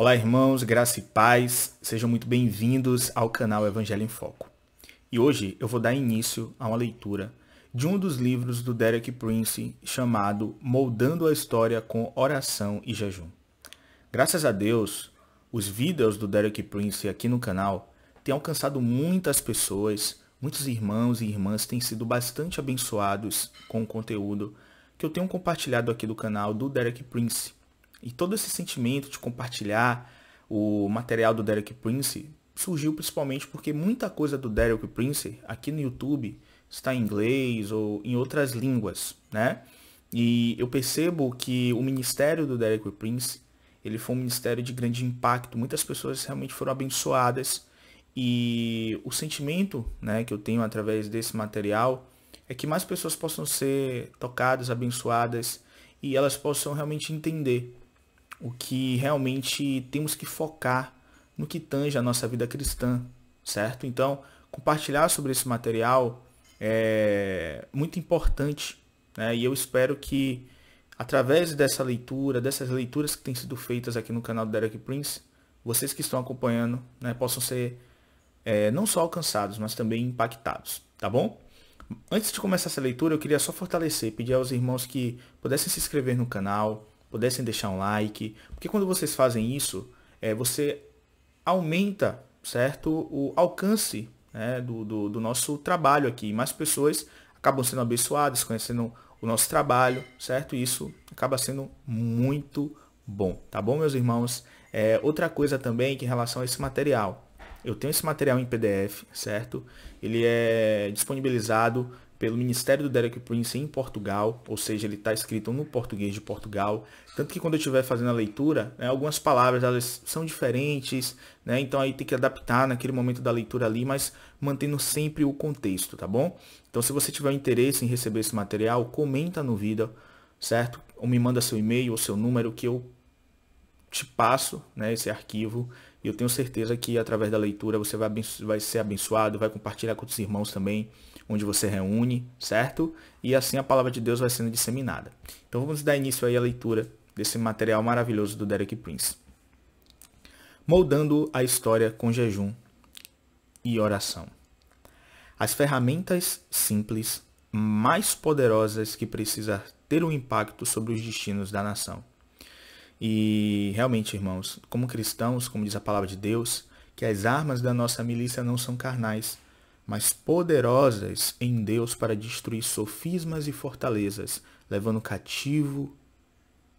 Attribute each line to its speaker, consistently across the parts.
Speaker 1: Olá, irmãos, graça e paz. Sejam muito bem-vindos ao canal Evangelho em Foco. E hoje eu vou dar início a uma leitura de um dos livros do Derek Prince chamado Moldando a História com Oração e Jejum. Graças a Deus, os vídeos do Derek Prince aqui no canal têm alcançado muitas pessoas, muitos irmãos e irmãs têm sido bastante abençoados com o conteúdo que eu tenho compartilhado aqui do canal do Derek Prince. E todo esse sentimento de compartilhar o material do Derek Prince surgiu principalmente porque muita coisa do Derek Prince aqui no YouTube está em inglês ou em outras línguas, né? E eu percebo que o ministério do Derek Prince, ele foi um ministério de grande impacto. Muitas pessoas realmente foram abençoadas e o sentimento, né, que eu tenho através desse material é que mais pessoas possam ser tocadas, abençoadas e elas possam realmente entender o que realmente temos que focar no que tange a nossa vida cristã, certo? Então, compartilhar sobre esse material é muito importante, né? E eu espero que através dessa leitura, dessas leituras que têm sido feitas aqui no canal do Derek Prince, vocês que estão acompanhando, né, possam ser é, não só alcançados, mas também impactados, tá bom? Antes de começar essa leitura, eu queria só fortalecer, pedir aos irmãos que pudessem se inscrever no canal, pudessem deixar um like, porque quando vocês fazem isso, é, você aumenta, certo, o alcance né, do, do, do, nosso trabalho aqui. Mais pessoas acabam sendo abençoadas, conhecendo o nosso trabalho, certo? E isso acaba sendo muito bom, tá bom, meus irmãos? É, outra coisa também que em relação a esse material. Eu tenho esse material em PDF, certo? Ele é disponibilizado pelo Ministério do Derek Prince em Portugal, ou seja, ele está escrito no português de Portugal. Tanto que quando eu estiver fazendo a leitura, né, algumas palavras elas são diferentes, né, então aí tem que adaptar naquele momento da leitura ali, mas mantendo sempre o contexto, tá bom? Então se você tiver interesse em receber esse material, comenta no vídeo, certo? Ou me manda seu e-mail ou seu número que eu te passo né, esse arquivo e eu tenho certeza que através da leitura você vai, vai ser abençoado, vai compartilhar com os irmãos também onde você reúne, certo? E assim a palavra de Deus vai sendo disseminada. Então vamos dar início aí à leitura desse material maravilhoso do Derek Prince. Moldando a história com jejum e oração. As ferramentas simples mais poderosas que precisa ter um impacto sobre os destinos da nação. E realmente, irmãos, como cristãos, como diz a palavra de Deus, que as armas da nossa milícia não são carnais, mas poderosas em Deus para destruir sofismas e fortalezas, levando cativo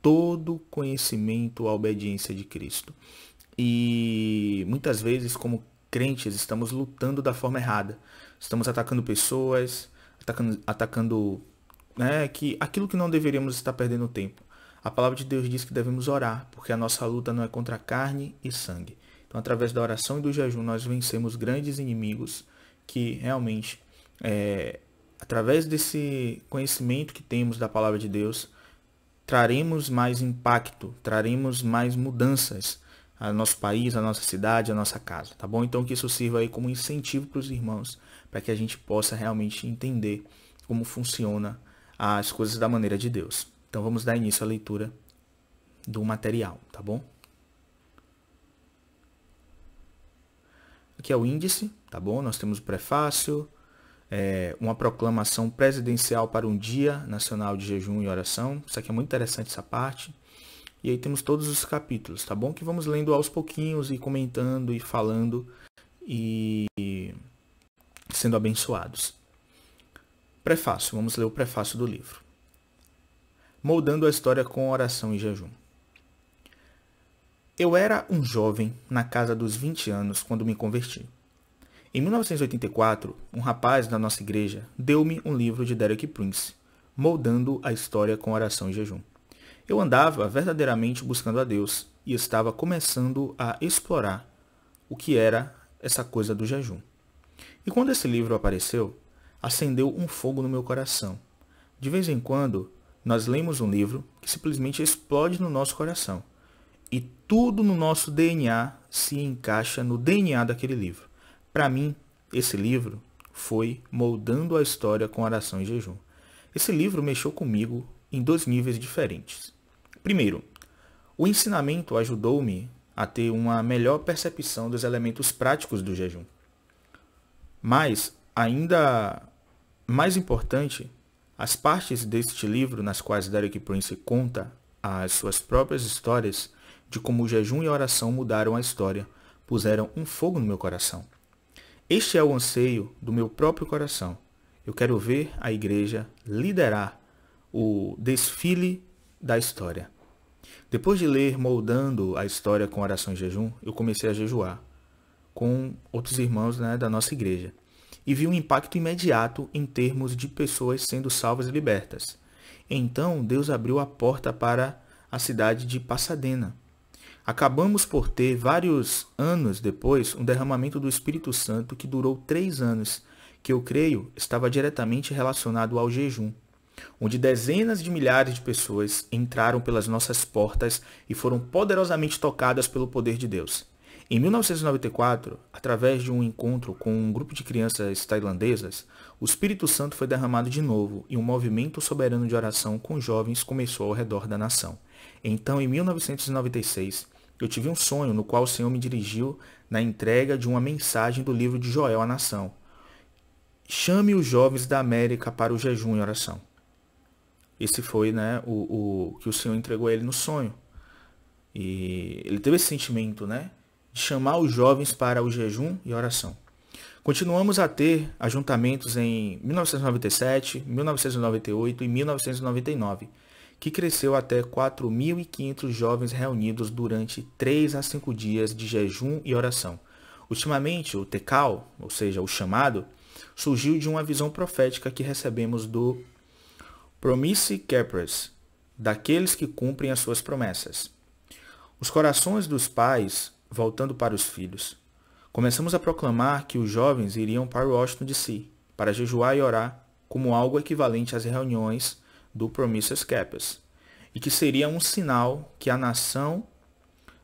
Speaker 1: todo conhecimento à obediência de Cristo. E muitas vezes, como crentes, estamos lutando da forma errada. Estamos atacando pessoas, atacando, atacando né, que aquilo que não deveríamos estar perdendo tempo. A palavra de Deus diz que devemos orar, porque a nossa luta não é contra carne e sangue. Então, através da oração e do jejum, nós vencemos grandes inimigos que realmente, é, através desse conhecimento que temos da palavra de Deus, traremos mais impacto, traremos mais mudanças ao nosso país, à nossa cidade, à nossa casa, tá bom? Então que isso sirva aí como incentivo para os irmãos, para que a gente possa realmente entender como funciona as coisas da maneira de Deus. Então vamos dar início à leitura do material, tá bom? Aqui é o índice, tá bom? Nós temos o prefácio, é, uma proclamação presidencial para um dia nacional de jejum e oração. Isso aqui é muito interessante essa parte. E aí temos todos os capítulos, tá bom? Que vamos lendo aos pouquinhos e comentando e falando e sendo abençoados. Prefácio, vamos ler o prefácio do livro. Moldando a história com oração e jejum. Eu era um jovem na casa dos 20 anos quando me converti. Em 1984, um rapaz da nossa igreja deu-me um livro de Derek Prince, Moldando a História com Oração e Jejum. Eu andava verdadeiramente buscando a Deus e estava começando a explorar o que era essa coisa do jejum. E quando esse livro apareceu, acendeu um fogo no meu coração. De vez em quando, nós lemos um livro que simplesmente explode no nosso coração. E tudo no nosso DNA se encaixa no DNA daquele livro. Para mim, esse livro foi Moldando a História com Oração e Jejum. Esse livro mexeu comigo em dois níveis diferentes. Primeiro, o ensinamento ajudou-me a ter uma melhor percepção dos elementos práticos do jejum. Mas, ainda mais importante, as partes deste livro nas quais Derek Prince conta as suas próprias histórias de como o jejum e a oração mudaram a história, puseram um fogo no meu coração. Este é o anseio do meu próprio coração. Eu quero ver a igreja liderar o desfile da história. Depois de ler Moldando a História com Oração e Jejum, eu comecei a jejuar com outros irmãos né, da nossa igreja e vi um impacto imediato em termos de pessoas sendo salvas e libertas. Então Deus abriu a porta para a cidade de Pasadena, Acabamos por ter, vários anos depois, um derramamento do Espírito Santo que durou três anos, que eu creio estava diretamente relacionado ao jejum, onde dezenas de milhares de pessoas entraram pelas nossas portas e foram poderosamente tocadas pelo poder de Deus. Em 1994, através de um encontro com um grupo de crianças tailandesas, o Espírito Santo foi derramado de novo e um movimento soberano de oração com jovens começou ao redor da nação. Então, em 1996, eu tive um sonho no qual o Senhor me dirigiu na entrega de uma mensagem do livro de Joel à nação. Chame os jovens da América para o jejum e oração. Esse foi né, o, o que o Senhor entregou a ele no sonho. E ele teve esse sentimento, né? De chamar os jovens para o jejum e oração. Continuamos a ter ajuntamentos em 1997, 1998 e 1999 que cresceu até 4.500 jovens reunidos durante 3 a 5 dias de jejum e oração. Ultimamente, o Tecal, ou seja, o chamado, surgiu de uma visão profética que recebemos do Promise Keepers, daqueles que cumprem as suas promessas. Os corações dos pais voltando para os filhos. Começamos a proclamar que os jovens iriam para Washington DC para jejuar e orar como algo equivalente às reuniões do Promissus Capes, e que seria um sinal que a nação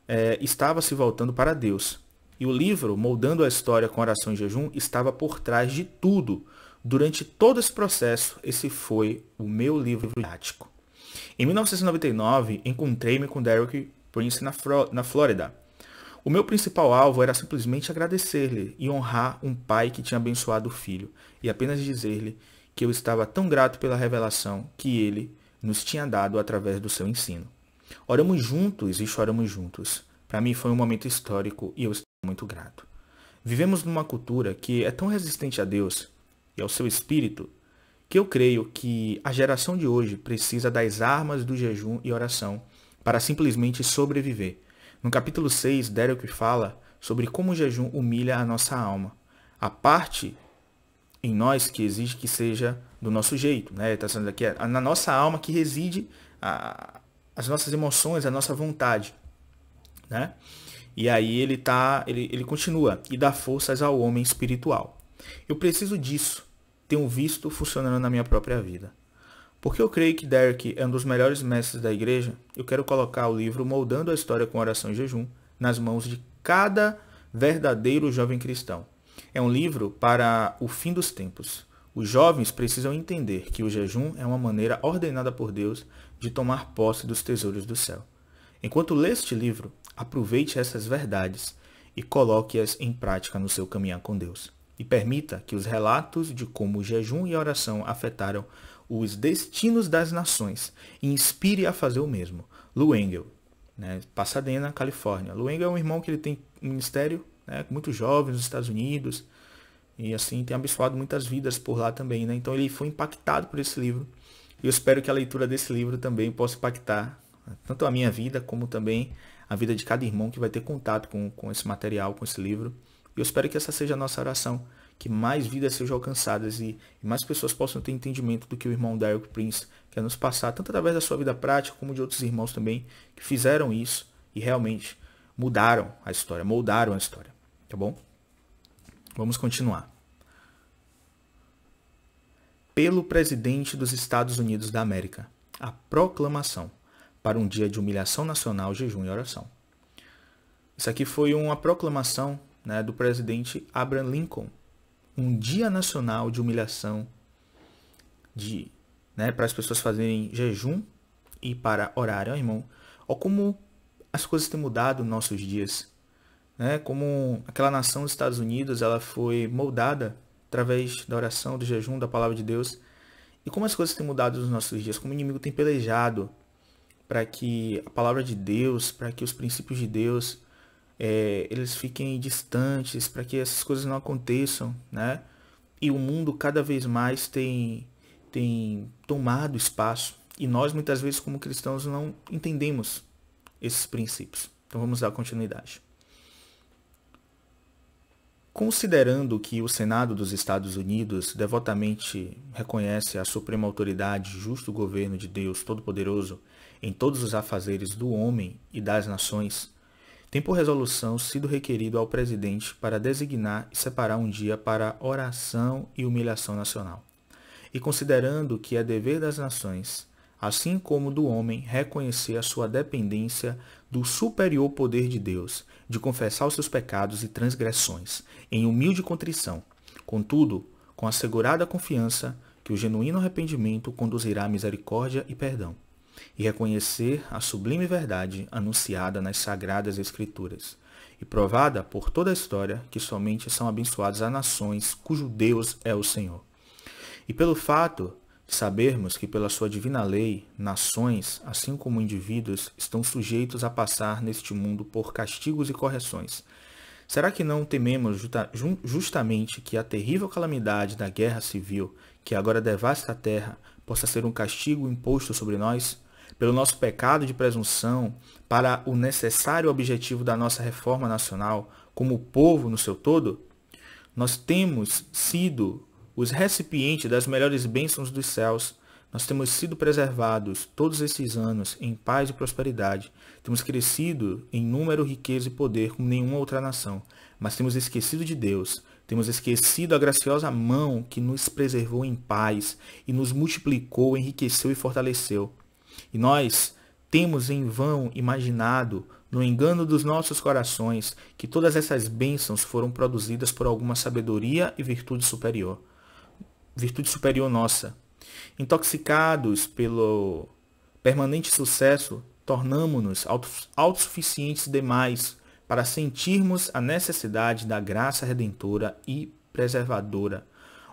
Speaker 1: é, estava se voltando para Deus. E o livro, moldando a história com oração e jejum, estava por trás de tudo. Durante todo esse processo, esse foi o meu livro didático. Em 1999, encontrei-me com Derek Prince na, Fro na Flórida. O meu principal alvo era simplesmente agradecer-lhe e honrar um pai que tinha abençoado o filho, e apenas dizer-lhe que eu estava tão grato pela revelação que ele nos tinha dado através do seu ensino. Oramos juntos e choramos juntos. Para mim foi um momento histórico e eu estou muito grato. Vivemos numa cultura que é tão resistente a Deus e ao seu espírito que eu creio que a geração de hoje precisa das armas do jejum e oração para simplesmente sobreviver. No capítulo 6, Derek fala sobre como o jejum humilha a nossa alma. A parte em nós que exige que seja do nosso jeito, né? Está sendo aqui é na nossa alma que reside a, as nossas emoções, a nossa vontade, né? E aí ele tá, ele, ele continua e dá forças ao homem espiritual. Eu preciso disso, tenho visto funcionando na minha própria vida. Porque eu creio que Derek é um dos melhores mestres da igreja, eu quero colocar o livro Moldando a História com Oração e Jejum nas mãos de cada verdadeiro jovem cristão é um livro para o fim dos tempos. Os jovens precisam entender que o jejum é uma maneira ordenada por Deus de tomar posse dos tesouros do céu. Enquanto lê este livro, aproveite essas verdades e coloque-as em prática no seu caminhar com Deus. E permita que os relatos de como o jejum e a oração afetaram os destinos das nações e inspire a fazer o mesmo. Luengel, né? Pasadena, Califórnia. Luengel é um irmão que ele tem ministério né? Muito jovem nos Estados Unidos. E assim tem abençoado muitas vidas por lá também, né? Então ele foi impactado por esse livro. E eu espero que a leitura desse livro também possa impactar né, tanto a minha vida como também a vida de cada irmão que vai ter contato com, com esse material, com esse livro. E eu espero que essa seja a nossa oração, que mais vidas sejam alcançadas e, e mais pessoas possam ter entendimento do que o irmão Derek Prince quer nos passar, tanto através da sua vida prática como de outros irmãos também que fizeram isso e realmente mudaram a história, moldaram a história tá bom? Vamos continuar. Pelo presidente dos Estados Unidos da América, a proclamação para um dia de humilhação nacional, jejum e oração. Isso aqui foi uma proclamação né, do presidente Abraham Lincoln, um dia nacional de humilhação de, né, para as pessoas fazerem jejum e para orarem ao irmão. Olha como as coisas têm mudado nos nossos dias né? Como aquela nação dos Estados Unidos, ela foi moldada através da oração, do jejum, da palavra de Deus. E como as coisas têm mudado nos nossos dias, como o inimigo tem pelejado para que a palavra de Deus, para que os princípios de Deus, é, eles fiquem distantes, para que essas coisas não aconteçam, né? E o mundo cada vez mais tem, tem tomado espaço. E nós, muitas vezes, como cristãos, não entendemos esses princípios. Então vamos dar continuidade. Considerando que o Senado dos Estados Unidos devotamente reconhece a suprema autoridade e justo governo de Deus Todo-Poderoso em todos os afazeres do homem e das nações, tem por resolução sido requerido ao presidente para designar e separar um dia para oração e humilhação nacional. E considerando que é dever das nações assim como do homem reconhecer a sua dependência do superior poder de Deus, de confessar os seus pecados e transgressões, em humilde contrição. Contudo, com assegurada confiança que o genuíno arrependimento conduzirá à misericórdia e perdão, e reconhecer a sublime verdade anunciada nas sagradas Escrituras, e provada por toda a história que somente são abençoados as nações cujo Deus é o Senhor. E pelo fato Sabermos que, pela sua divina lei, nações, assim como indivíduos, estão sujeitos a passar neste mundo por castigos e correções. Será que não tememos justamente que a terrível calamidade da guerra civil, que agora devasta a terra, possa ser um castigo imposto sobre nós? Pelo nosso pecado de presunção, para o necessário objetivo da nossa reforma nacional, como povo no seu todo? Nós temos sido os recipientes das melhores bênçãos dos céus, nós temos sido preservados todos esses anos em paz e prosperidade. Temos crescido em número, riqueza e poder como nenhuma outra nação. Mas temos esquecido de Deus. Temos esquecido a graciosa mão que nos preservou em paz e nos multiplicou, enriqueceu e fortaleceu. E nós temos em vão imaginado, no engano dos nossos corações, que todas essas bênçãos foram produzidas por alguma sabedoria e virtude superior virtude superior nossa. Intoxicados pelo permanente sucesso, tornamo-nos autossuficientes demais para sentirmos a necessidade da graça redentora e preservadora,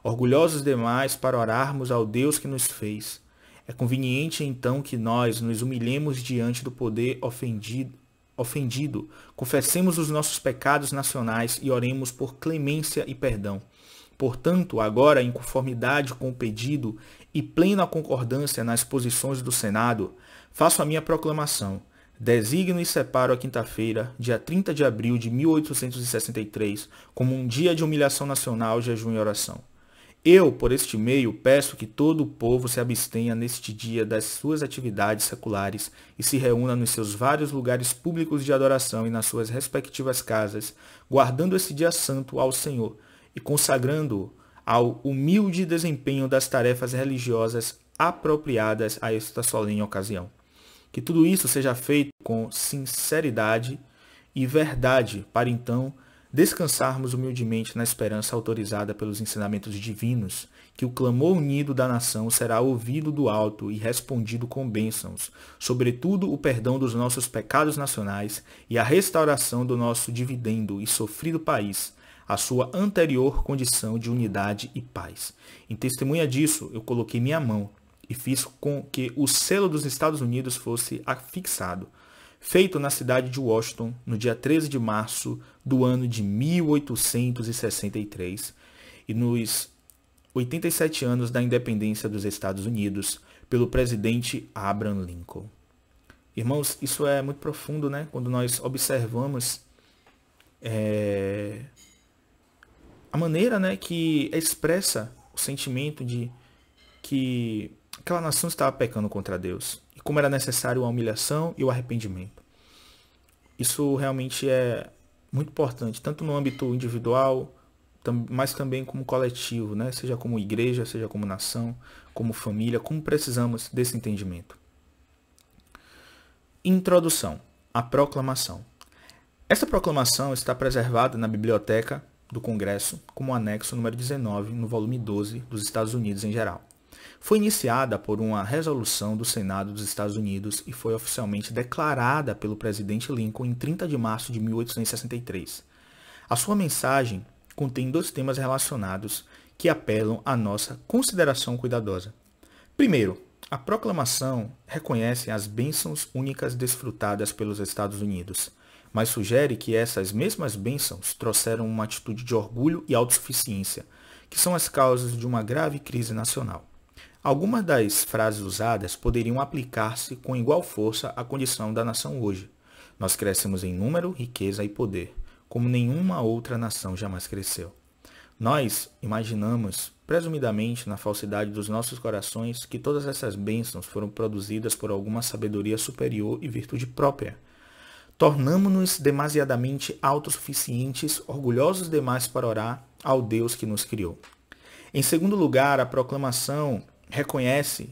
Speaker 1: orgulhosos demais para orarmos ao Deus que nos fez. É conveniente então que nós nos humilhemos diante do poder ofendido, ofendido, confessemos os nossos pecados nacionais e oremos por clemência e perdão. Portanto, agora, em conformidade com o pedido e plena concordância nas posições do Senado, faço a minha proclamação. Designo e separo a quinta-feira, dia 30 de abril de 1863, como um dia de humilhação nacional, jejum e oração. Eu, por este meio, peço que todo o povo se abstenha neste dia das suas atividades seculares e se reúna nos seus vários lugares públicos de adoração e nas suas respectivas casas, guardando esse dia santo ao Senhor, e consagrando-o ao humilde desempenho das tarefas religiosas apropriadas a esta solene ocasião. Que tudo isso seja feito com sinceridade e verdade, para então descansarmos humildemente na esperança autorizada pelos ensinamentos divinos, que o clamor unido da nação será ouvido do alto e respondido com bênçãos, sobretudo o perdão dos nossos pecados nacionais e a restauração do nosso dividendo e sofrido país, a sua anterior condição de unidade e paz. Em testemunha disso, eu coloquei minha mão e fiz com que o selo dos Estados Unidos fosse afixado, feito na cidade de Washington no dia 13 de março do ano de 1863 e nos 87 anos da independência dos Estados Unidos pelo presidente Abraham Lincoln. Irmãos, isso é muito profundo, né? Quando nós observamos é, a maneira né, que expressa o sentimento de que aquela nação estava pecando contra Deus e como era necessário a humilhação e o arrependimento. Isso realmente é muito importante, tanto no âmbito individual, mas também como coletivo, né? seja como igreja, seja como nação, como família, como precisamos desse entendimento. Introdução, a proclamação. Essa proclamação está preservada na biblioteca do Congresso, como anexo número 19 no volume 12 dos Estados Unidos em geral. Foi iniciada por uma resolução do Senado dos Estados Unidos e foi oficialmente declarada pelo presidente Lincoln em 30 de março de 1863. A sua mensagem contém dois temas relacionados que apelam à nossa consideração cuidadosa. Primeiro, a proclamação reconhece as bênçãos únicas desfrutadas pelos Estados Unidos – mas sugere que essas mesmas bênçãos trouxeram uma atitude de orgulho e autossuficiência, que são as causas de uma grave crise nacional. Algumas das frases usadas poderiam aplicar-se com igual força à condição da nação hoje. Nós crescemos em número, riqueza e poder, como nenhuma outra nação jamais cresceu. Nós imaginamos, presumidamente na falsidade dos nossos corações, que todas essas bênçãos foram produzidas por alguma sabedoria superior e virtude própria, Tornamo-nos demasiadamente autossuficientes, orgulhosos demais para orar ao Deus que nos criou. Em segundo lugar, a proclamação reconhece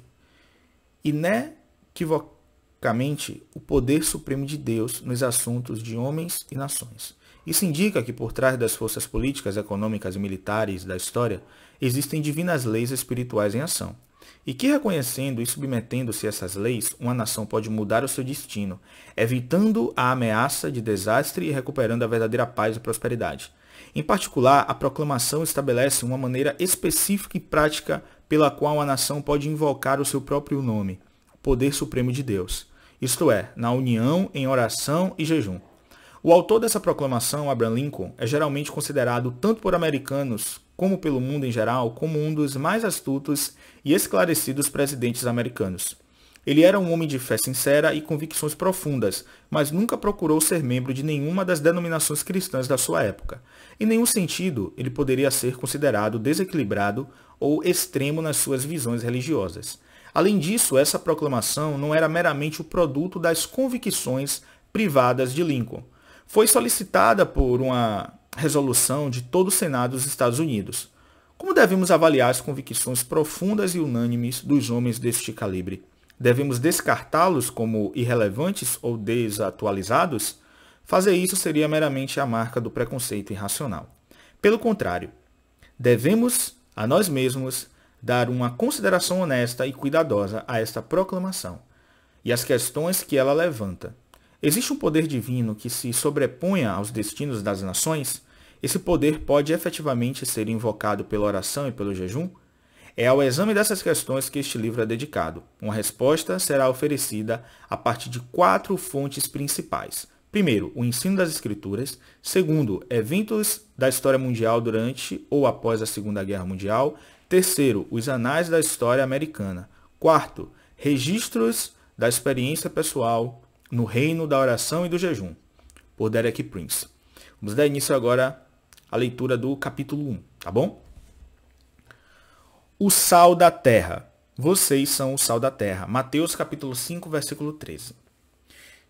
Speaker 1: inequivocamente o poder supremo de Deus nos assuntos de homens e nações. Isso indica que por trás das forças políticas, econômicas e militares da história existem divinas leis espirituais em ação e que reconhecendo e submetendo-se a essas leis, uma nação pode mudar o seu destino, evitando a ameaça de desastre e recuperando a verdadeira paz e prosperidade. Em particular, a proclamação estabelece uma maneira específica e prática pela qual a nação pode invocar o seu próprio nome, o poder supremo de Deus, isto é, na união, em oração e jejum. O autor dessa proclamação, Abraham Lincoln, é geralmente considerado tanto por americanos como pelo mundo em geral, como um dos mais astutos e esclarecidos presidentes americanos. Ele era um homem de fé sincera e convicções profundas, mas nunca procurou ser membro de nenhuma das denominações cristãs da sua época. Em nenhum sentido, ele poderia ser considerado desequilibrado ou extremo nas suas visões religiosas. Além disso, essa proclamação não era meramente o produto das convicções privadas de Lincoln. Foi solicitada por uma resolução de todo o Senado dos Estados Unidos. Como devemos avaliar as convicções profundas e unânimes dos homens deste calibre? Devemos descartá-los como irrelevantes ou desatualizados? Fazer isso seria meramente a marca do preconceito irracional. Pelo contrário, devemos a nós mesmos dar uma consideração honesta e cuidadosa a esta proclamação e às questões que ela levanta, Existe um poder divino que se sobreponha aos destinos das nações? Esse poder pode efetivamente ser invocado pela oração e pelo jejum? É ao exame dessas questões que este livro é dedicado. Uma resposta será oferecida a partir de quatro fontes principais. Primeiro, o ensino das escrituras. Segundo, eventos da história mundial durante ou após a Segunda Guerra Mundial. Terceiro, os anais da história americana. Quarto, registros da experiência pessoal no reino da oração e do jejum, por Derek Prince. Vamos dar início agora à leitura do capítulo 1, tá bom? O sal da terra. Vocês são o sal da terra. Mateus capítulo 5, versículo 13.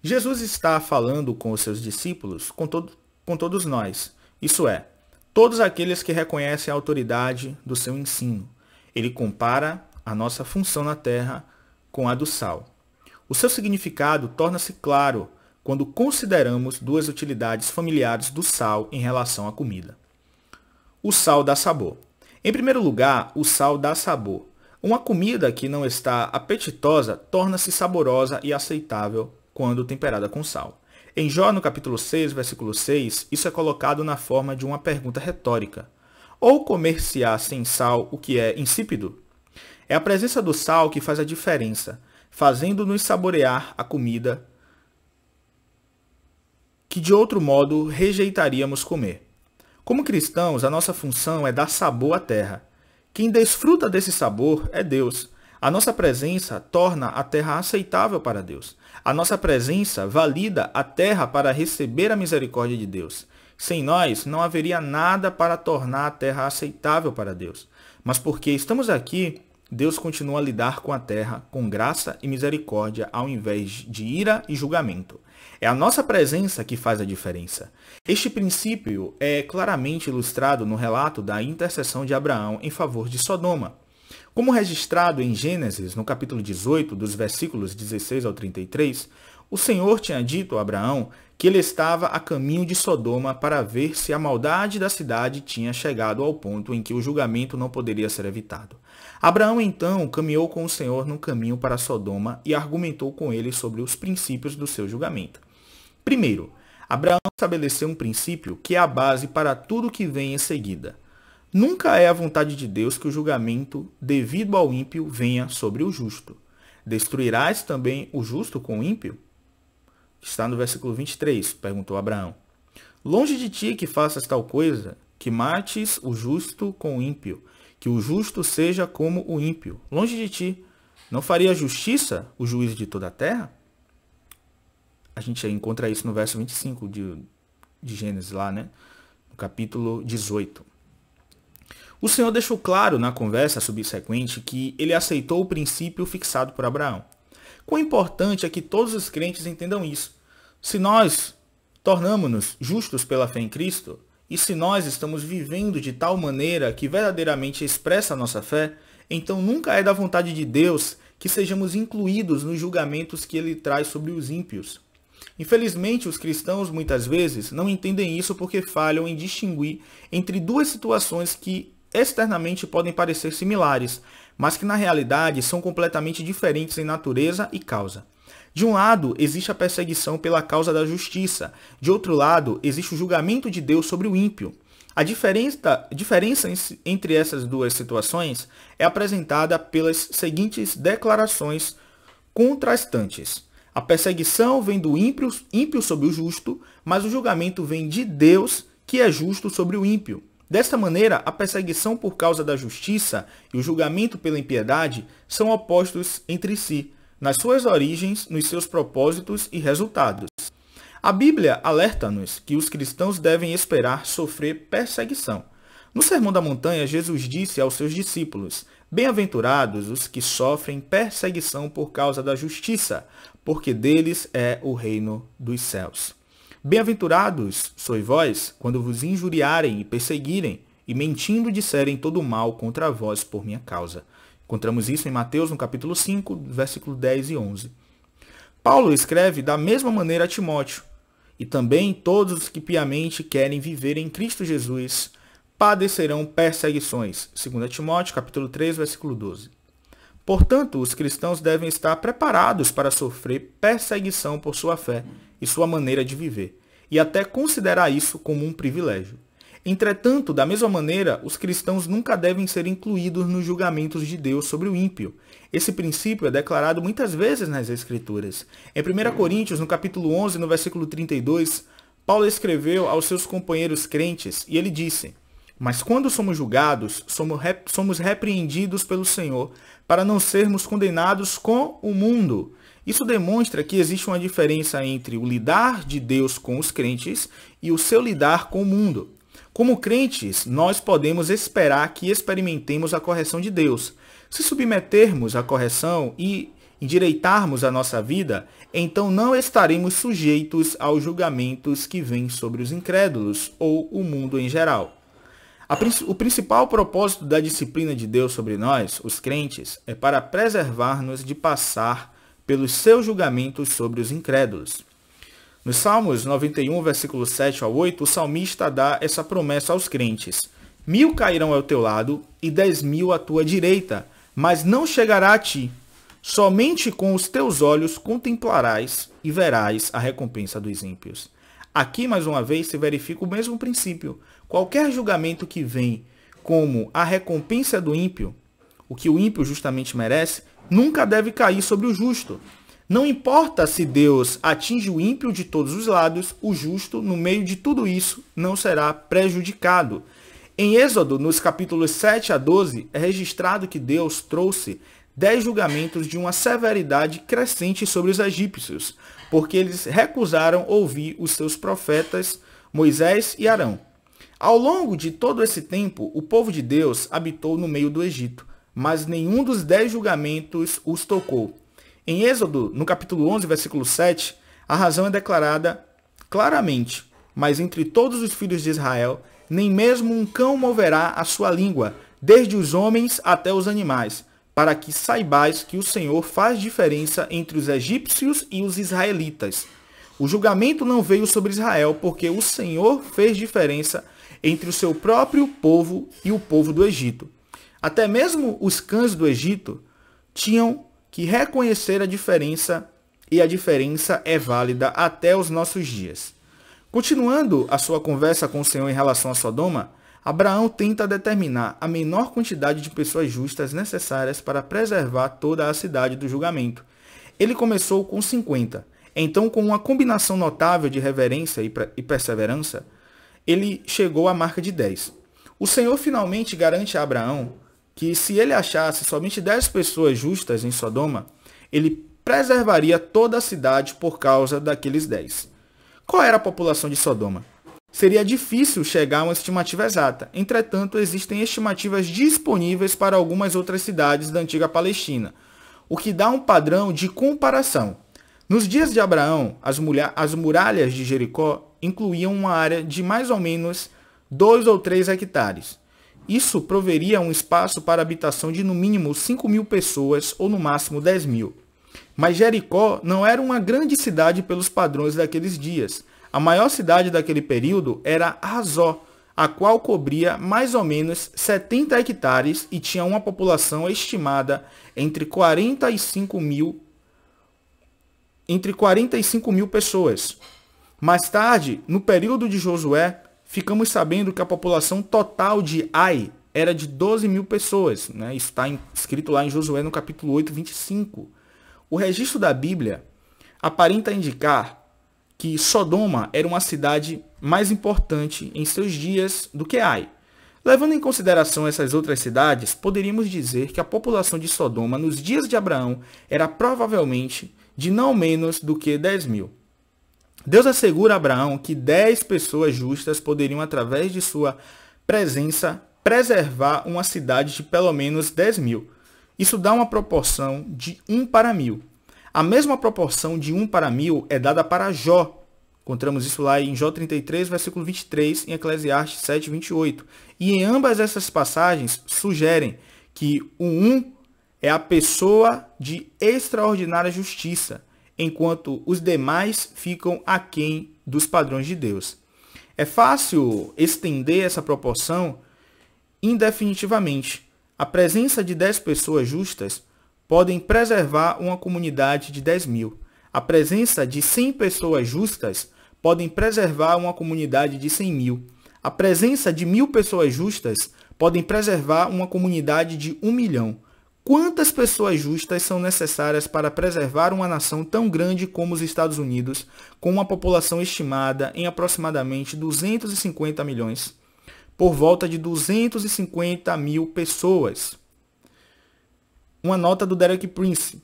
Speaker 1: Jesus está falando com os seus discípulos, com, todo, com todos nós. Isso é, todos aqueles que reconhecem a autoridade do seu ensino. Ele compara a nossa função na terra com a do sal. O seu significado torna-se claro quando consideramos duas utilidades familiares do sal em relação à comida. O sal dá sabor. Em primeiro lugar, o sal dá sabor. Uma comida que não está apetitosa torna-se saborosa e aceitável quando temperada com sal. Em Jó, no capítulo 6, versículo 6, isso é colocado na forma de uma pergunta retórica. Ou comer-se-á sem sal o que é insípido? É a presença do sal que faz a diferença, fazendo-nos saborear a comida que de outro modo rejeitaríamos comer. Como cristãos, a nossa função é dar sabor à terra. Quem desfruta desse sabor é Deus. A nossa presença torna a terra aceitável para Deus. A nossa presença valida a terra para receber a misericórdia de Deus. Sem nós, não haveria nada para tornar a terra aceitável para Deus. Mas porque estamos aqui, Deus continua a lidar com a terra com graça e misericórdia ao invés de ira e julgamento. É a nossa presença que faz a diferença. Este princípio é claramente ilustrado no relato da intercessão de Abraão em favor de Sodoma. Como registrado em Gênesis, no capítulo 18, dos versículos 16 ao 33, o Senhor tinha dito a Abraão que ele estava a caminho de Sodoma para ver se a maldade da cidade tinha chegado ao ponto em que o julgamento não poderia ser evitado. Abraão então caminhou com o Senhor no caminho para Sodoma e argumentou com ele sobre os princípios do seu julgamento. Primeiro, Abraão estabeleceu um princípio que é a base para tudo que vem em seguida. Nunca é a vontade de Deus que o julgamento devido ao ímpio venha sobre o justo. Destruirás também o justo com o ímpio? Está no versículo 23, perguntou Abraão. Longe de ti que faças tal coisa, que mates o justo com o ímpio, que o justo seja como o ímpio. Longe de ti, não faria justiça o juiz de toda a terra? A gente encontra isso no verso 25 de, de Gênesis lá, né? No capítulo 18. O Senhor deixou claro na conversa subsequente que ele aceitou o princípio fixado por Abraão. Quão importante é que todos os crentes entendam isso. Se nós tornamos-nos justos pela fé em Cristo, e se nós estamos vivendo de tal maneira que verdadeiramente expressa a nossa fé, então nunca é da vontade de Deus que sejamos incluídos nos julgamentos que ele traz sobre os ímpios. Infelizmente, os cristãos muitas vezes não entendem isso porque falham em distinguir entre duas situações que externamente podem parecer similares, mas que na realidade são completamente diferentes em natureza e causa. De um lado, existe a perseguição pela causa da justiça. De outro lado, existe o julgamento de Deus sobre o ímpio. A diferença, diferença entre essas duas situações é apresentada pelas seguintes declarações contrastantes. A perseguição vem do ímpio, ímpio sobre o justo, mas o julgamento vem de Deus, que é justo sobre o ímpio. Desta maneira, a perseguição por causa da justiça e o julgamento pela impiedade são opostos entre si nas suas origens, nos seus propósitos e resultados. A Bíblia alerta-nos que os cristãos devem esperar sofrer perseguição. No Sermão da Montanha, Jesus disse aos seus discípulos: Bem-aventurados os que sofrem perseguição por causa da justiça, porque deles é o reino dos céus. Bem-aventurados sois vós quando vos injuriarem e perseguirem, e mentindo disserem todo o mal contra vós por minha causa. Encontramos isso em Mateus, no capítulo 5, versículo 10 e 11. Paulo escreve da mesma maneira a Timóteo, e também todos os que piamente querem viver em Cristo Jesus padecerão perseguições, segundo Timóteo, capítulo 3, versículo 12. Portanto, os cristãos devem estar preparados para sofrer perseguição por sua fé e sua maneira de viver, e até considerar isso como um privilégio. Entretanto, da mesma maneira, os cristãos nunca devem ser incluídos nos julgamentos de Deus sobre o ímpio. Esse princípio é declarado muitas vezes nas Escrituras. Em 1 Coríntios, no capítulo 11, no versículo 32, Paulo escreveu aos seus companheiros crentes e ele disse: Mas quando somos julgados, somos repreendidos pelo Senhor, para não sermos condenados com o mundo. Isso demonstra que existe uma diferença entre o lidar de Deus com os crentes e o seu lidar com o mundo. Como crentes, nós podemos esperar que experimentemos a correção de Deus. Se submetermos à correção e endireitarmos a nossa vida, então não estaremos sujeitos aos julgamentos que vêm sobre os incrédulos ou o mundo em geral. O principal propósito da disciplina de Deus sobre nós, os crentes, é para preservar-nos de passar pelos seus julgamentos sobre os incrédulos. Nos Salmos 91, versículo 7 a 8, o salmista dá essa promessa aos crentes. Mil cairão ao teu lado e dez mil à tua direita, mas não chegará a ti. Somente com os teus olhos contemplarás e verás a recompensa dos ímpios. Aqui, mais uma vez, se verifica o mesmo princípio. Qualquer julgamento que vem como a recompensa do ímpio, o que o ímpio justamente merece, nunca deve cair sobre o justo, não importa se Deus atinge o ímpio de todos os lados, o justo, no meio de tudo isso, não será prejudicado. Em Êxodo, nos capítulos 7 a 12, é registrado que Deus trouxe dez julgamentos de uma severidade crescente sobre os egípcios, porque eles recusaram ouvir os seus profetas Moisés e Arão. Ao longo de todo esse tempo, o povo de Deus habitou no meio do Egito, mas nenhum dos dez julgamentos os tocou. Em Êxodo, no capítulo 11, versículo 7, a razão é declarada claramente, mas entre todos os filhos de Israel, nem mesmo um cão moverá a sua língua, desde os homens até os animais, para que saibais que o Senhor faz diferença entre os egípcios e os israelitas. O julgamento não veio sobre Israel, porque o Senhor fez diferença entre o seu próprio povo e o povo do Egito. Até mesmo os cães do Egito tinham que reconhecer a diferença e a diferença é válida até os nossos dias. Continuando a sua conversa com o Senhor em relação a Sodoma, Abraão tenta determinar a menor quantidade de pessoas justas necessárias para preservar toda a cidade do julgamento. Ele começou com 50. Então, com uma combinação notável de reverência e perseverança, ele chegou à marca de 10. O Senhor finalmente garante a Abraão que se ele achasse somente 10 pessoas justas em Sodoma, ele preservaria toda a cidade por causa daqueles 10. Qual era a população de Sodoma? Seria difícil chegar a uma estimativa exata, entretanto, existem estimativas disponíveis para algumas outras cidades da antiga Palestina, o que dá um padrão de comparação. Nos dias de Abraão, as, as muralhas de Jericó incluíam uma área de mais ou menos 2 ou 3 hectares. Isso proveria um espaço para habitação de no mínimo 5 mil pessoas ou no máximo 10 mil. Mas Jericó não era uma grande cidade pelos padrões daqueles dias. A maior cidade daquele período era Azó, a qual cobria mais ou menos 70 hectares e tinha uma população estimada entre 45 mil, entre 45 mil pessoas. Mais tarde, no período de Josué, ficamos sabendo que a população total de Ai era de 12 mil pessoas. Né? Está escrito lá em Josué, no capítulo 8, 25. O registro da Bíblia aparenta indicar que Sodoma era uma cidade mais importante em seus dias do que Ai. Levando em consideração essas outras cidades, poderíamos dizer que a população de Sodoma nos dias de Abraão era provavelmente de não menos do que 10 mil. Deus assegura a Abraão que dez pessoas justas poderiam, através de sua presença, preservar uma cidade de pelo menos 10 mil. Isso dá uma proporção de 1 para mil. A mesma proporção de 1 para mil é dada para Jó. Encontramos isso lá em Jó 33, versículo 23, em Eclesiastes 7, 28. E em ambas essas passagens sugerem que o 1 é a pessoa de extraordinária justiça, enquanto os demais ficam aquém dos padrões de Deus. É fácil estender essa proporção indefinitivamente. A presença de 10 pessoas justas podem preservar uma comunidade de 10 mil. A presença de 100 pessoas justas podem preservar uma comunidade de 100 mil. A presença de mil pessoas justas podem preservar uma comunidade de 1 milhão. Quantas pessoas justas são necessárias para preservar uma nação tão grande como os Estados Unidos, com uma população estimada em aproximadamente 250 milhões, por volta de 250 mil pessoas? Uma nota do Derek Prince.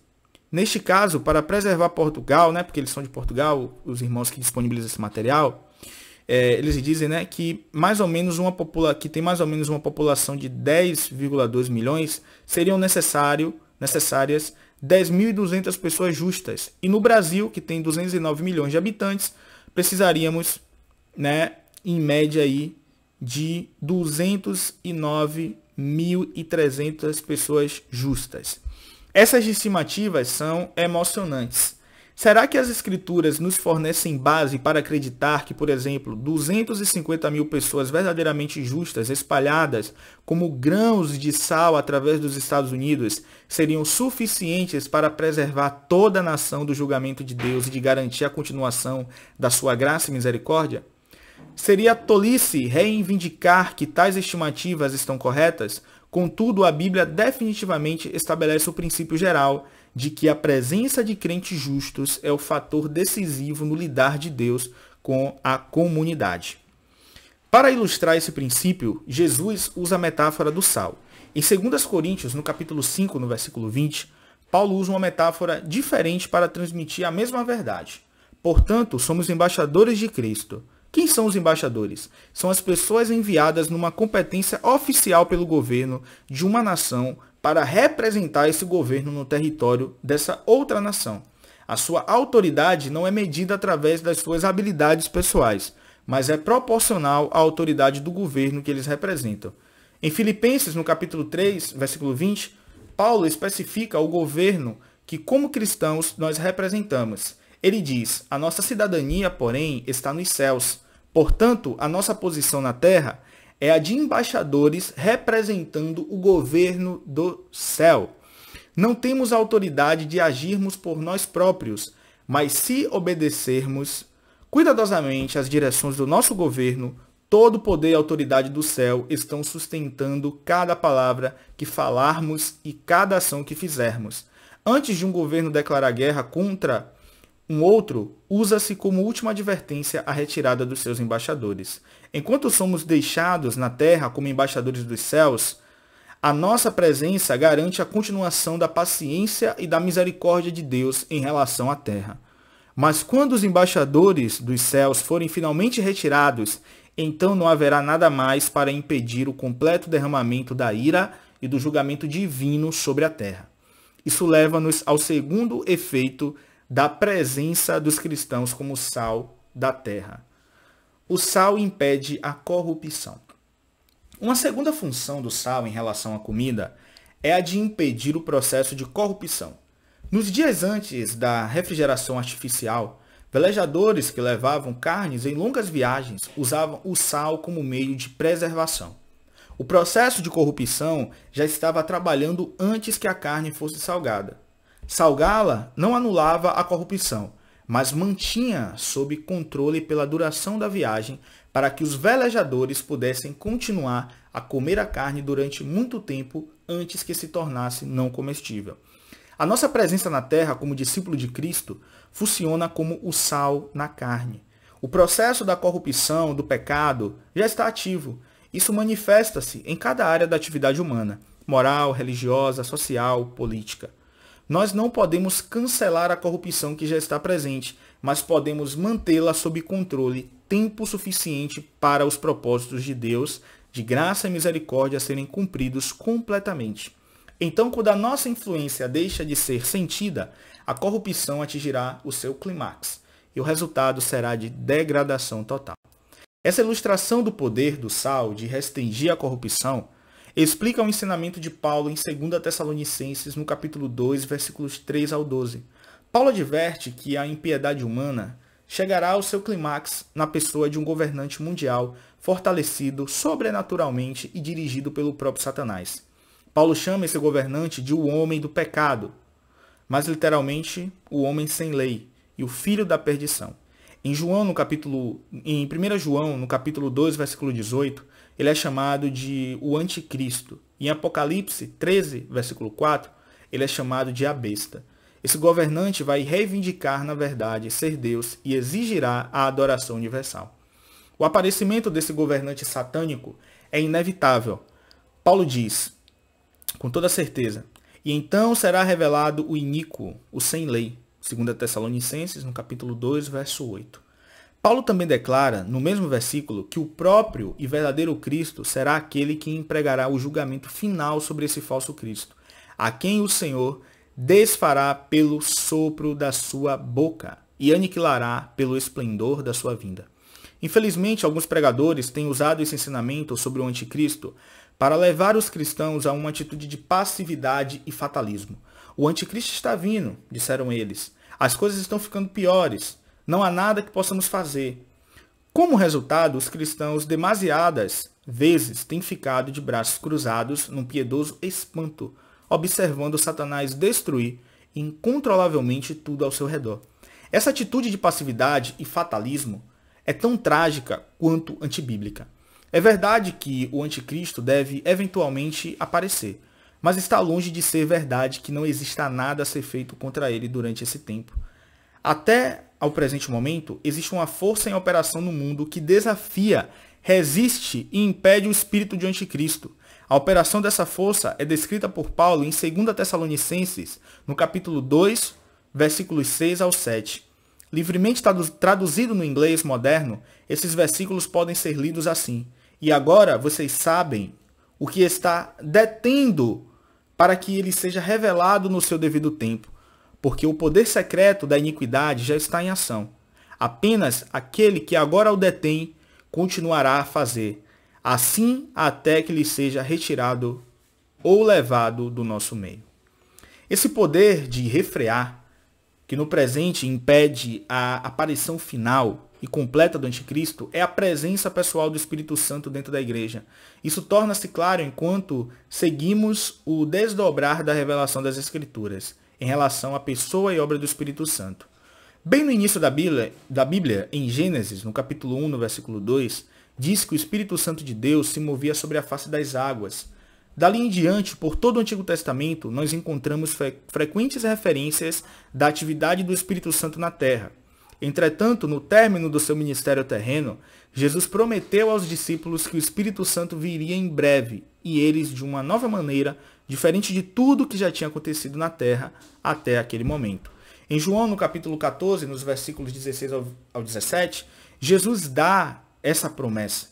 Speaker 1: Neste caso, para preservar Portugal, né, porque eles são de Portugal, os irmãos que disponibilizam esse material, é, eles dizem né, que mais ou menos uma popula que tem mais ou menos uma população de 10,2 milhões, seriam necessário, necessárias 10.200 pessoas justas. E no Brasil, que tem 209 milhões de habitantes, precisaríamos, né, em média aí, de 209.300 pessoas justas. Essas estimativas são emocionantes. Será que as escrituras nos fornecem base para acreditar que, por exemplo, 250 mil pessoas verdadeiramente justas, espalhadas como grãos de sal através dos Estados Unidos, seriam suficientes para preservar toda a nação do julgamento de Deus e de garantir a continuação da sua graça e misericórdia? Seria tolice reivindicar que tais estimativas estão corretas? Contudo, a Bíblia definitivamente estabelece o princípio geral de que a presença de crentes justos é o fator decisivo no lidar de Deus com a comunidade. Para ilustrar esse princípio, Jesus usa a metáfora do sal. Em 2 Coríntios, no capítulo 5, no versículo 20, Paulo usa uma metáfora diferente para transmitir a mesma verdade. Portanto, somos embaixadores de Cristo. Quem são os embaixadores? São as pessoas enviadas numa competência oficial pelo governo de uma nação para representar esse governo no território dessa outra nação. A sua autoridade não é medida através das suas habilidades pessoais, mas é proporcional à autoridade do governo que eles representam. Em Filipenses, no capítulo 3, versículo 20, Paulo especifica o governo que, como cristãos, nós representamos. Ele diz: A nossa cidadania, porém, está nos céus. Portanto, a nossa posição na terra é a de embaixadores representando o governo do céu. Não temos autoridade de agirmos por nós próprios, mas se obedecermos cuidadosamente às direções do nosso governo, todo o poder e autoridade do céu estão sustentando cada palavra que falarmos e cada ação que fizermos. Antes de um governo declarar guerra contra um outro, usa-se como última advertência a retirada dos seus embaixadores. Enquanto somos deixados na terra como embaixadores dos céus, a nossa presença garante a continuação da paciência e da misericórdia de Deus em relação à terra. Mas quando os embaixadores dos céus forem finalmente retirados, então não haverá nada mais para impedir o completo derramamento da ira e do julgamento divino sobre a terra. Isso leva-nos ao segundo efeito da presença dos cristãos como sal da terra. O sal impede a corrupção. Uma segunda função do sal em relação à comida é a de impedir o processo de corrupção. Nos dias antes da refrigeração artificial, velejadores que levavam carnes em longas viagens usavam o sal como meio de preservação. O processo de corrupção já estava trabalhando antes que a carne fosse salgada. Salgá-la não anulava a corrupção, mas mantinha sob controle pela duração da viagem para que os velejadores pudessem continuar a comer a carne durante muito tempo antes que se tornasse não comestível. A nossa presença na terra como discípulo de Cristo funciona como o sal na carne. O processo da corrupção, do pecado, já está ativo. Isso manifesta-se em cada área da atividade humana, moral, religiosa, social, política. Nós não podemos cancelar a corrupção que já está presente, mas podemos mantê-la sob controle tempo suficiente para os propósitos de Deus, de graça e misericórdia serem cumpridos completamente. Então, quando a nossa influência deixa de ser sentida, a corrupção atingirá o seu clímax e o resultado será de degradação total. Essa ilustração do poder do sal de restringir a corrupção explica o ensinamento de Paulo em 2 Tessalonicenses, no capítulo 2, versículos 3 ao 12. Paulo adverte que a impiedade humana chegará ao seu clímax na pessoa de um governante mundial fortalecido sobrenaturalmente e dirigido pelo próprio Satanás. Paulo chama esse governante de o homem do pecado, mas literalmente o homem sem lei e o filho da perdição. Em João no capítulo em 1 João, no capítulo 2, versículo 18, ele é chamado de o anticristo. Em Apocalipse 13, versículo 4, ele é chamado de a besta. Esse governante vai reivindicar, na verdade, ser Deus e exigirá a adoração universal. O aparecimento desse governante satânico é inevitável. Paulo diz, com toda certeza, e então será revelado o iníquo, o sem lei, segundo Tessalonicenses, no capítulo 2, verso 8. Paulo também declara, no mesmo versículo, que o próprio e verdadeiro Cristo será aquele que empregará o julgamento final sobre esse falso Cristo, a quem o Senhor desfará pelo sopro da sua boca e aniquilará pelo esplendor da sua vinda. Infelizmente, alguns pregadores têm usado esse ensinamento sobre o anticristo para levar os cristãos a uma atitude de passividade e fatalismo. O anticristo está vindo, disseram eles. As coisas estão ficando piores não há nada que possamos fazer. Como resultado, os cristãos demasiadas vezes têm ficado de braços cruzados num piedoso espanto, observando Satanás destruir incontrolavelmente tudo ao seu redor. Essa atitude de passividade e fatalismo é tão trágica quanto antibíblica. É verdade que o anticristo deve eventualmente aparecer, mas está longe de ser verdade que não exista nada a ser feito contra ele durante esse tempo. Até ao presente momento, existe uma força em operação no mundo que desafia, resiste e impede o espírito de anticristo. A operação dessa força é descrita por Paulo em 2 Tessalonicenses, no capítulo 2, versículos 6 ao 7. Livremente traduzido no inglês moderno, esses versículos podem ser lidos assim. E agora vocês sabem o que está detendo para que ele seja revelado no seu devido tempo porque o poder secreto da iniquidade já está em ação. Apenas aquele que agora o detém continuará a fazer, assim até que lhe seja retirado ou levado do nosso meio. Esse poder de refrear, que no presente impede a aparição final e completa do anticristo, é a presença pessoal do Espírito Santo dentro da igreja. Isso torna-se claro enquanto seguimos o desdobrar da revelação das Escrituras em relação à pessoa e obra do Espírito Santo. Bem no início da Bíblia, da Bíblia, em Gênesis, no capítulo 1, no versículo 2, diz que o Espírito Santo de Deus se movia sobre a face das águas. Dali em diante, por todo o Antigo Testamento, nós encontramos fre frequentes referências da atividade do Espírito Santo na terra. Entretanto, no término do seu ministério terreno, Jesus prometeu aos discípulos que o Espírito Santo viria em breve e eles, de uma nova maneira, diferente de tudo que já tinha acontecido na terra até aquele momento. Em João, no capítulo 14, nos versículos 16 ao 17, Jesus dá essa promessa.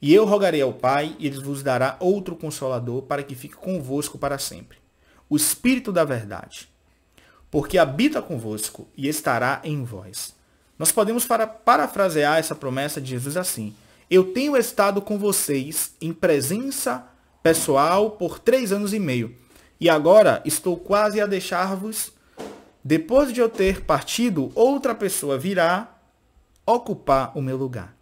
Speaker 1: E eu rogarei ao Pai, e ele vos dará outro consolador para que fique convosco para sempre. O Espírito da Verdade. Porque habita convosco e estará em vós. Nós podemos para, parafrasear essa promessa de Jesus assim: Eu tenho estado com vocês em presença pessoal por três anos e meio. E agora estou quase a deixar-vos. Depois de eu ter partido, outra pessoa virá ocupar o meu lugar.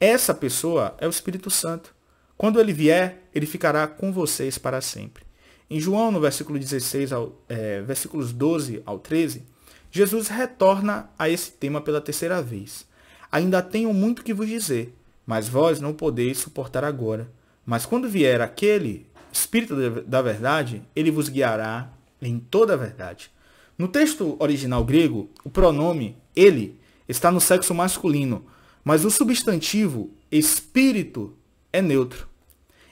Speaker 1: Essa pessoa é o Espírito Santo. Quando ele vier, ele ficará com vocês para sempre. Em João, no versículo 16 ao, é, versículos 12 ao 13, Jesus retorna a esse tema pela terceira vez. Ainda tenho muito que vos dizer, mas vós não podeis suportar agora. Mas quando vier aquele Espírito da verdade, ele vos guiará em toda a verdade. No texto original grego, o pronome ele está no sexo masculino, mas o substantivo espírito é neutro.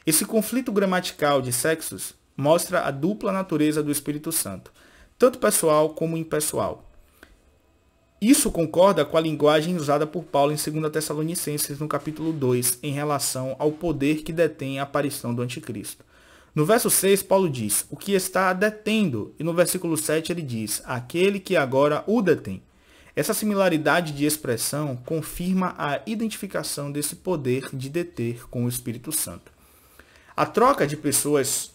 Speaker 1: Esse conflito gramatical de sexos mostra a dupla natureza do Espírito Santo, tanto pessoal como impessoal. Isso concorda com a linguagem usada por Paulo em 2 Tessalonicenses, no capítulo 2, em relação ao poder que detém a aparição do anticristo. No verso 6, Paulo diz, o que está detendo, e no versículo 7 ele diz, aquele que agora o detém. Essa similaridade de expressão confirma a identificação desse poder de deter com o Espírito Santo. A troca de pessoas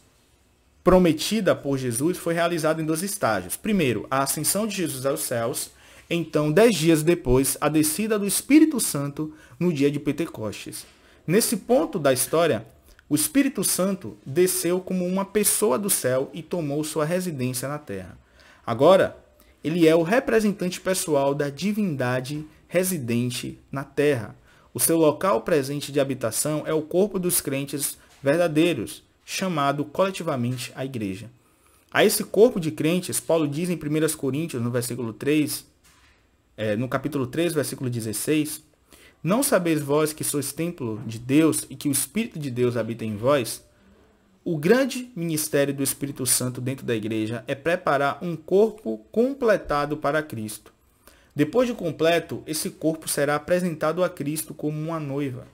Speaker 1: prometida por Jesus foi realizada em dois estágios. Primeiro, a ascensão de Jesus aos céus, então dez dias depois, a descida do Espírito Santo no dia de Pentecostes. Nesse ponto da história, o Espírito Santo desceu como uma pessoa do céu e tomou sua residência na terra. Agora, ele é o representante pessoal da divindade residente na terra. O seu local presente de habitação é o corpo dos crentes verdadeiros, chamado coletivamente a igreja. A esse corpo de crentes, Paulo diz em 1 Coríntios, no versículo 3, é, no capítulo 3, versículo 16, não sabeis vós que sois templo de Deus e que o Espírito de Deus habita em vós? O grande ministério do Espírito Santo dentro da igreja é preparar um corpo completado para Cristo. Depois de completo, esse corpo será apresentado a Cristo como uma noiva.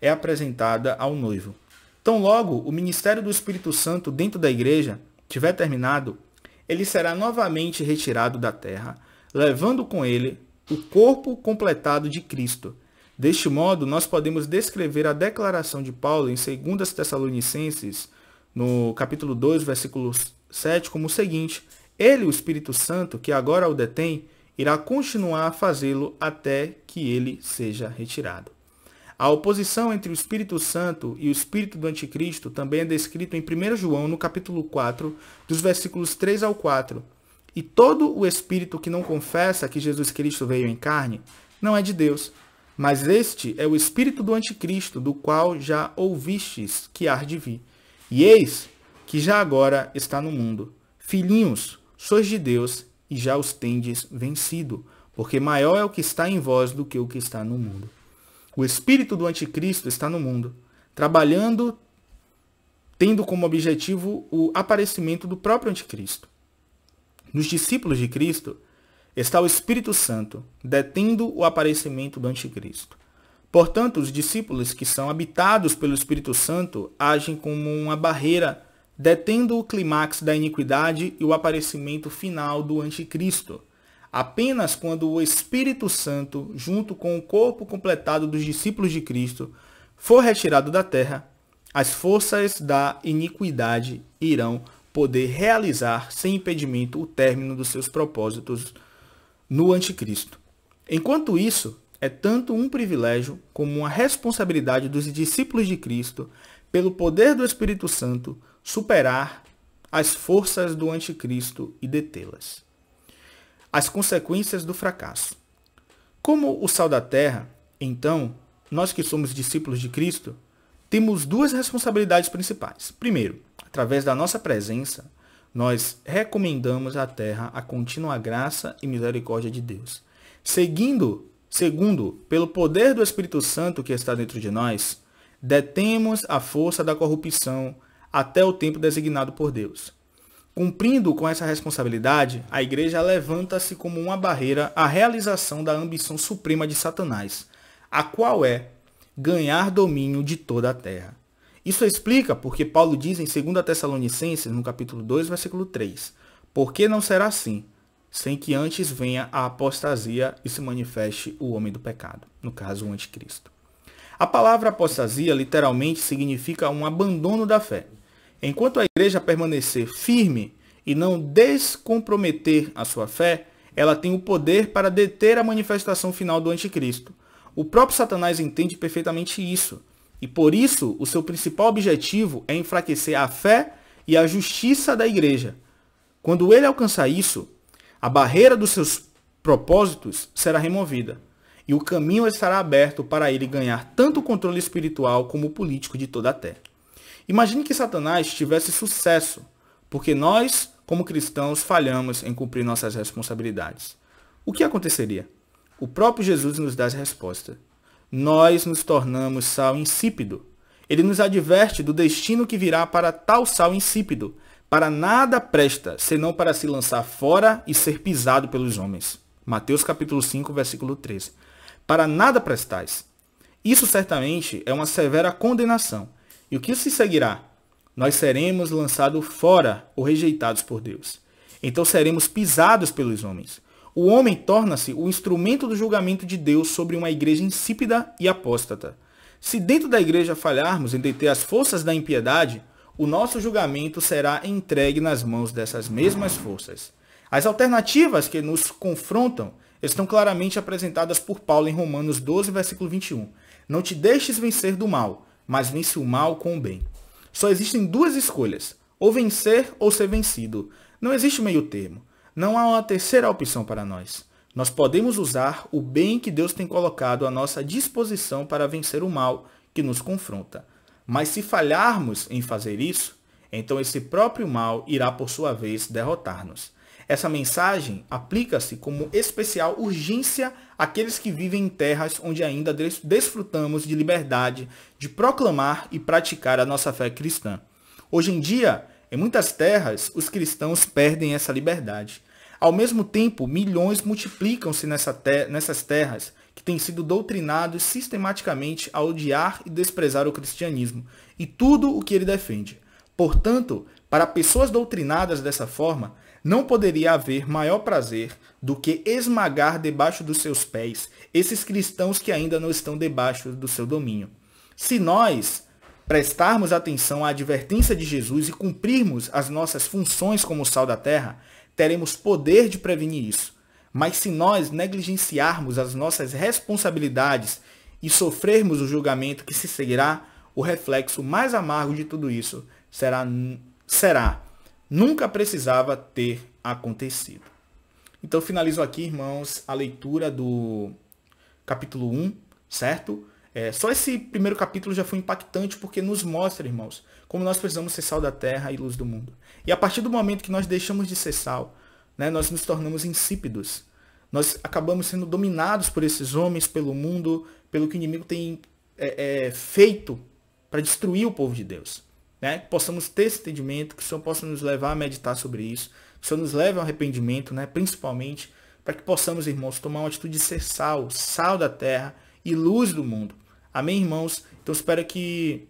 Speaker 1: É apresentada ao noivo. Tão logo o ministério do Espírito Santo dentro da igreja tiver terminado, ele será novamente retirado da terra levando com ele o corpo completado de Cristo. Deste modo, nós podemos descrever a declaração de Paulo em 2 Tessalonicenses, no capítulo 2, versículo 7, como o seguinte: Ele, o Espírito Santo, que agora o detém, irá continuar a fazê-lo até que ele seja retirado. A oposição entre o Espírito Santo e o espírito do anticristo também é descrito em 1 João, no capítulo 4, dos versículos 3 ao 4 e todo o espírito que não confessa que Jesus Cristo veio em carne não é de Deus. Mas este é o espírito do anticristo, do qual já ouvistes que há de vir. E eis que já agora está no mundo. Filhinhos, sois de Deus e já os tendes vencido, porque maior é o que está em vós do que o que está no mundo. O espírito do anticristo está no mundo, trabalhando, tendo como objetivo o aparecimento do próprio anticristo. Nos discípulos de Cristo está o Espírito Santo, detendo o aparecimento do anticristo. Portanto, os discípulos que são habitados pelo Espírito Santo agem como uma barreira, detendo o clímax da iniquidade e o aparecimento final do anticristo. Apenas quando o Espírito Santo, junto com o corpo completado dos discípulos de Cristo, for retirado da terra, as forças da iniquidade irão poder realizar sem impedimento o término dos seus propósitos no anticristo. Enquanto isso, é tanto um privilégio como uma responsabilidade dos discípulos de Cristo, pelo poder do Espírito Santo, superar as forças do anticristo e detê-las. As consequências do fracasso. Como o sal da terra, então, nós que somos discípulos de Cristo, temos duas responsabilidades principais. Primeiro, através da nossa presença, nós recomendamos à terra a contínua graça e misericórdia de Deus. Seguindo, segundo, pelo poder do Espírito Santo que está dentro de nós, detemos a força da corrupção até o tempo designado por Deus. Cumprindo com essa responsabilidade, a igreja levanta-se como uma barreira à realização da ambição suprema de Satanás, a qual é ganhar domínio de toda a terra. Isso explica porque Paulo diz em 2 Tessalonicenses, no capítulo 2, versículo 3, que não será assim, sem que antes venha a apostasia e se manifeste o homem do pecado, no caso o anticristo. A palavra apostasia literalmente significa um abandono da fé. Enquanto a igreja permanecer firme e não descomprometer a sua fé, ela tem o poder para deter a manifestação final do anticristo. O próprio Satanás entende perfeitamente isso e por isso, o seu principal objetivo é enfraquecer a fé e a justiça da igreja. Quando ele alcançar isso, a barreira dos seus propósitos será removida e o caminho estará aberto para ele ganhar tanto o controle espiritual como o político de toda a terra. Imagine que Satanás tivesse sucesso, porque nós, como cristãos, falhamos em cumprir nossas responsabilidades. O que aconteceria? O próprio Jesus nos dá a resposta nós nos tornamos sal insípido. Ele nos adverte do destino que virá para tal sal insípido. Para nada presta, senão para se lançar fora e ser pisado pelos homens. Mateus capítulo 5, versículo 13. Para nada prestais. Isso certamente é uma severa condenação. E o que se seguirá? Nós seremos lançados fora ou rejeitados por Deus. Então seremos pisados pelos homens o homem torna-se o instrumento do julgamento de Deus sobre uma igreja insípida e apóstata. Se dentro da igreja falharmos em deter as forças da impiedade, o nosso julgamento será entregue nas mãos dessas mesmas forças. As alternativas que nos confrontam estão claramente apresentadas por Paulo em Romanos 12, versículo 21. Não te deixes vencer do mal, mas vence o mal com o bem. Só existem duas escolhas, ou vencer ou ser vencido. Não existe meio termo. Não há uma terceira opção para nós. Nós podemos usar o bem que Deus tem colocado à nossa disposição para vencer o mal que nos confronta. Mas se falharmos em fazer isso, então esse próprio mal irá por sua vez derrotar-nos. Essa mensagem aplica-se como especial urgência àqueles que vivem em terras onde ainda desfrutamos de liberdade de proclamar e praticar a nossa fé cristã. Hoje em dia, em muitas terras, os cristãos perdem essa liberdade. Ao mesmo tempo, milhões multiplicam-se nessa ter nessas terras que têm sido doutrinados sistematicamente a odiar e desprezar o cristianismo e tudo o que ele defende. Portanto, para pessoas doutrinadas dessa forma, não poderia haver maior prazer do que esmagar debaixo dos seus pés esses cristãos que ainda não estão debaixo do seu domínio. Se nós prestarmos atenção à advertência de Jesus e cumprirmos as nossas funções como sal da terra, teremos poder de prevenir isso. Mas se nós negligenciarmos as nossas responsabilidades e sofrermos o julgamento que se seguirá, o reflexo mais amargo de tudo isso será será nunca precisava ter acontecido. Então finalizo aqui, irmãos, a leitura do capítulo 1, certo? É, só esse primeiro capítulo já foi impactante porque nos mostra, irmãos, como nós precisamos ser sal da terra e luz do mundo. E a partir do momento que nós deixamos de ser sal, né, nós nos tornamos insípidos. Nós acabamos sendo dominados por esses homens, pelo mundo, pelo que o inimigo tem é, é, feito para destruir o povo de Deus. Né? Que possamos ter esse entendimento, que o Senhor possa nos levar a meditar sobre isso, que o Senhor nos leve ao arrependimento, né? principalmente, para que possamos, irmãos, tomar uma atitude de ser sal, sal da terra e luz do mundo. Amém, irmãos? Então espero que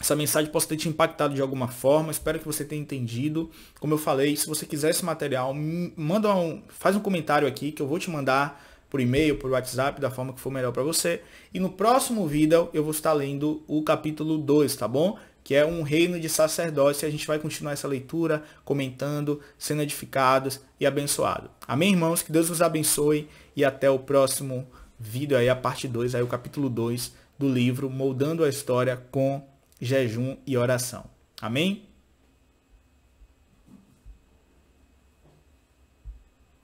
Speaker 1: essa mensagem possa ter te impactado de alguma forma. Espero que você tenha entendido. Como eu falei, se você quiser esse material, manda um, faz um comentário aqui que eu vou te mandar por e-mail, por WhatsApp, da forma que for melhor para você. E no próximo vídeo eu vou estar lendo o capítulo 2, tá bom? Que é um reino de sacerdócio. E a gente vai continuar essa leitura, comentando, sendo edificados e abençoados. Amém, irmãos? Que Deus nos abençoe e até o próximo vídeo vídeo aí a parte 2, aí o capítulo 2 do livro Moldando a História com Jejum e Oração. Amém?